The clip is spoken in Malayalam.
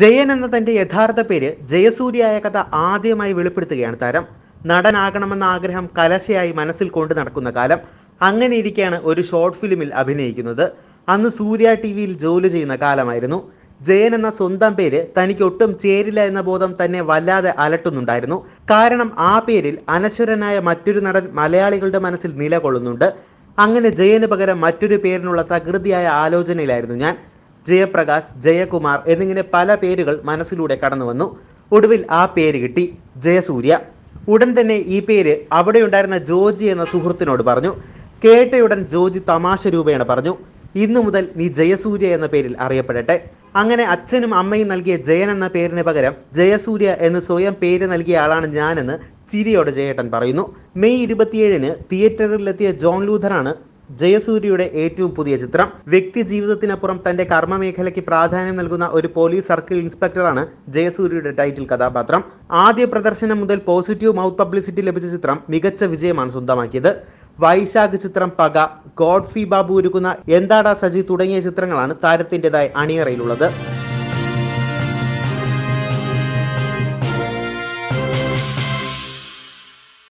ജയൻ എന്ന തന്റെ യഥാർത്ഥ പേര് ജയസൂര്യായ കഥ ആദ്യമായി വെളിപ്പെടുത്തുകയാണ് താരം നടനാകണമെന്ന ആഗ്രഹം കലശയായി മനസ്സിൽ കൊണ്ട് നടക്കുന്ന കാലം അങ്ങനെ ഇരിക്കെയാണ് ഒരു ഷോർട്ട് ഫിലിമിൽ അഭിനയിക്കുന്നത് അന്ന് സൂര്യ ടി വിയിൽ ജോലി ചെയ്യുന്ന കാലമായിരുന്നു ജയൻ എന്ന സ്വന്തം പേര് തനിക്ക് ഒട്ടും ചേരില്ല എന്ന ബോധം തന്നെ വല്ലാതെ അലട്ടുന്നുണ്ടായിരുന്നു കാരണം ആ പേരിൽ അനശ്വരനായ മറ്റൊരു നടൻ മലയാളികളുടെ മനസ്സിൽ നിലകൊള്ളുന്നുണ്ട് അങ്ങനെ ജയന് പകരം മറ്റൊരു പേരിനുള്ള തകൃതിയായ ആലോചനയിലായിരുന്നു ഞാൻ ജയപ്രകാശ് ജയകുമാർ എന്നിങ്ങനെ പല പേരുകൾ മനസ്സിലൂടെ കടന്നു വന്നു ഒടുവിൽ ആ പേര് കിട്ടി ജയസൂര്യ ഉടൻ തന്നെ ഈ പേര് അവിടെ ഉണ്ടായിരുന്ന ജോജി എന്ന സുഹൃത്തിനോട് പറഞ്ഞു കേട്ടയുടൻ ജോജി തമാശ രൂപേണ പറഞ്ഞു ഇന്നു മുതൽ നീ ജയസൂര്യ എന്ന പേരിൽ അറിയപ്പെടട്ടെ അങ്ങനെ അച്ഛനും അമ്മയും നൽകിയ ജയൻ എന്ന പേരിന് പകരം ജയസൂര്യ എന്ന് സ്വയം പേര് നൽകിയ ആളാണ് ഞാനെന്ന് ചിരിയോടെ ജയേട്ടൻ പറയുന്നു മെയ് ഇരുപത്തിയേഴിന് തിയേറ്ററിലെത്തിയ ജോൺ ലൂഥറാണ് ജയസൂര്യയുടെ ഏറ്റവും പുതിയ ചിത്രം വ്യക്തി ജീവിതത്തിനപ്പുറം തന്റെ കർമ്മമേഖലയ്ക്ക് പ്രാധാന്യം നൽകുന്ന ഒരു പോലീസ് സർക്കിൾ ഇൻസ്പെക്ടറാണ് ജയസൂര്യയുടെ ടൈറ്റിൽ കഥാപാത്രം ആദ്യ പ്രദർശനം മുതൽ പോസിറ്റീവ് മൗത്ത് പബ്ലിസിറ്റി ലഭിച്ച ചിത്രം മികച്ച വിജയമാണ് സ്വന്തമാക്കിയത് വൈശാഖ് ചിത്രം പക ഗോഡ്ഫി ബാബു ഒരുക്കുന്ന എന്താടാ സജി തുടങ്ങിയ ചിത്രങ്ങളാണ് താരത്തിൻ്റെതായി അണിയറയിലുള്ളത്